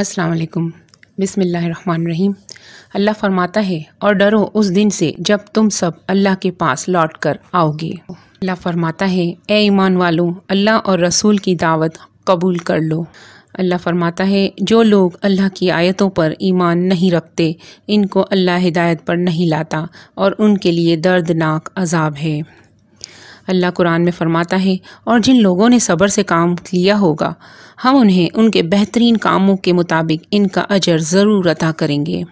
असलकुम बिसमीम अल्लाह फरमाता है और डरो उस दिन से जब तुम सब अल्लाह के पास लौट कर आओगे अल्लाह फरमाता है ए ईमान वालों अल्लाह और रसूल की दावत कबूल कर लो अल्लाह फरमाता है जो लोग अल्लाह की आयतों पर ईमान नहीं रखते इनको अल्लाह हिदायत पर नहीं लाता और उनके लिए दर्दनाक अजाब है अल्लाह कुरान में फ़रमाता है और जिन लोगों ने सब्र से काम लिया होगा हम उन्हें उनके बेहतरीन कामों के मुताबिक इनका अजर ज़रूर अदा करेंगे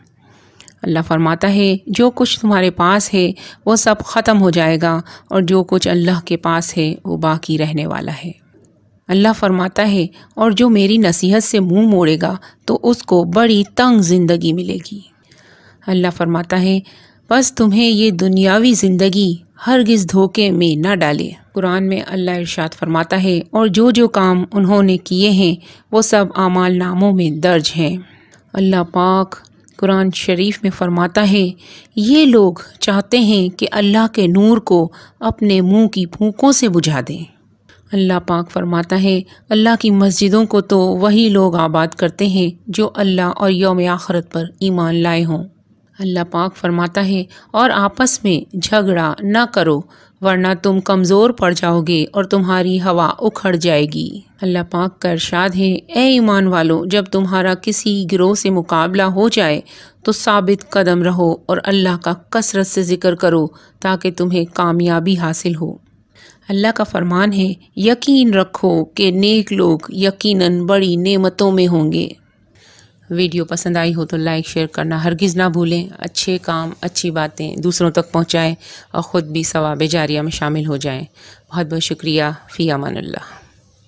अल्लाह फरमाता है जो कुछ तुम्हारे पास है वो सब ख़त्म हो जाएगा और जो कुछ अल्लाह के पास है वो बाकी रहने वाला है अल्लाह फरमाता है और जो मेरी नसीहत से मुंह मोड़ेगा तो उसको बड़ी तंग ज़िंदगी मिलेगी अल्लाह फरमाता है बस तुम्हें ये दुनियावी ज़िंदगी हरगिज़ धोखे में ना डाले कुरान में अल्लाह इरशाद फरमाता है और जो जो काम उन्होंने किए हैं वो सब आमाल नामों में दर्ज हैं अल्लाह पाक कुरान शरीफ में फरमाता है ये लोग चाहते हैं कि अल्लाह के नूर को अपने मुंह की फूकों से बुझा दें अल्लाह पाक फरमाता है अल्लाह की मस्जिदों को तो वही लोग आबाद करते हैं जो अल्लाह और योम आखरत पर ईमान लाए हों अल्लाह पाक फरमाता है और आपस में झगड़ा न करो वरना तुम कमज़ोर पड़ जाओगे और तुम्हारी हवा उखड़ जाएगी अल्लाह पाक का इरशाद है ए ईमान वालों जब तुम्हारा किसी गिरोह से मुकाबला हो जाए तो साबित कदम रहो और अल्लाह का कसरत से ज़िक्र करो ताकि तुम्हें कामयाबी हासिल हो अल्लाह का फरमान है यकीन रखो कि नेक लोग यकीनन बड़ी नेमतों में होंगे वीडियो पसंद आई हो तो लाइक शेयर करना हरगिज़ ना भूलें अच्छे काम अच्छी बातें दूसरों तक पहुँचाएँ और ख़ुद भी सवाब जारिया में शामिल हो जाएँ बहुत बहुत शुक्रिया फ़ी अमानल्ला